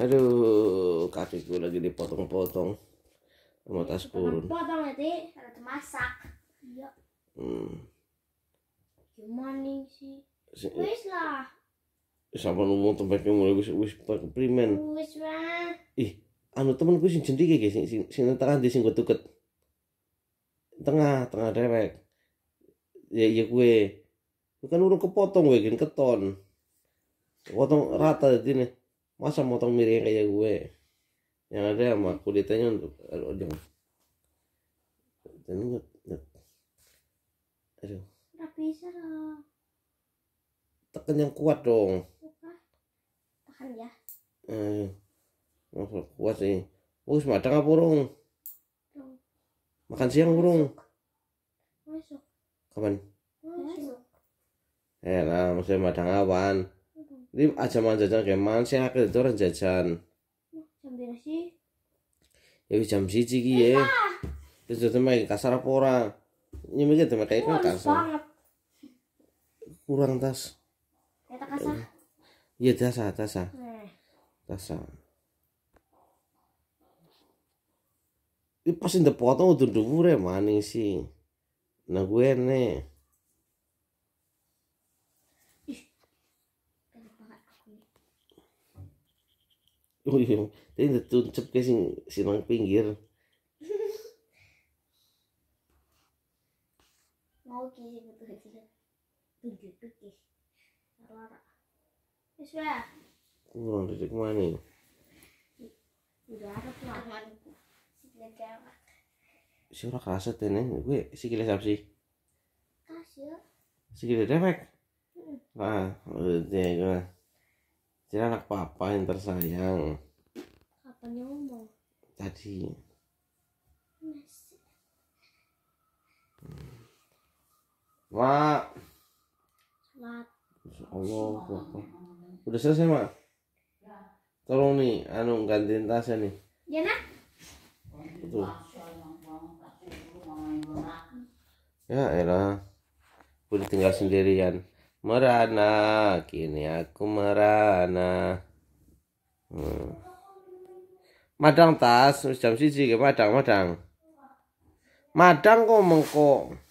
aduh kakiku lagi dipotong-potong sama tas iya, purun potong nanti ya, harus masak iya hmm. gimana sih ya. wis lah sampai ngomong tempatnya mulai wis wis primen wis lah ih anu temen gue sing jendike guys sing sing sing tengah di sing tuket tengah tengah derek ya ya gue bukan urung kepotong gue kan keton potong rata jadi nih masa motong miring kayak gue yang ada sama kulitnya untuk aduh aduh aduh aduh tekan yang kuat dong tekan ya aduh masa kuat sih bagus madang apa urung? Makan siang burung. Kapan? Masuk. Eh lah, masih madang awan ini aja makan jajan mana sih akhir itu orang jajan jam berapa ya jam siji ki ya terus itu main kasar apa ini ya mikir temen kayak kan kasar kurang tas kita ya, kasar iya tasa tasa eh. tasa ini pas indah potong udah dulu maning sih nah gue nih Oh iya, tadi dituncep ke sing sinang pinggir. Mau ki sing betul sih. Tunjuk tuh Lara. Wis wae. Kulo ndek mana? Enggak ada pelawan. Si ora kaset ini, ya, gue sikile siapa sih? Kasih. Sikile dewek. Nah, udah gue. Dia anak papa yang tersayang. apa ngomong? Tadi. Mak. Allah, papa. Udah selesai, Mak? Tolong nih, anu gantiin tasnya nih. Ya, Nak. Betul. Ya, elah. boleh tinggal sendirian merana kini aku merana hmm. madang tas jam siji ke madang madang madang kok mengkok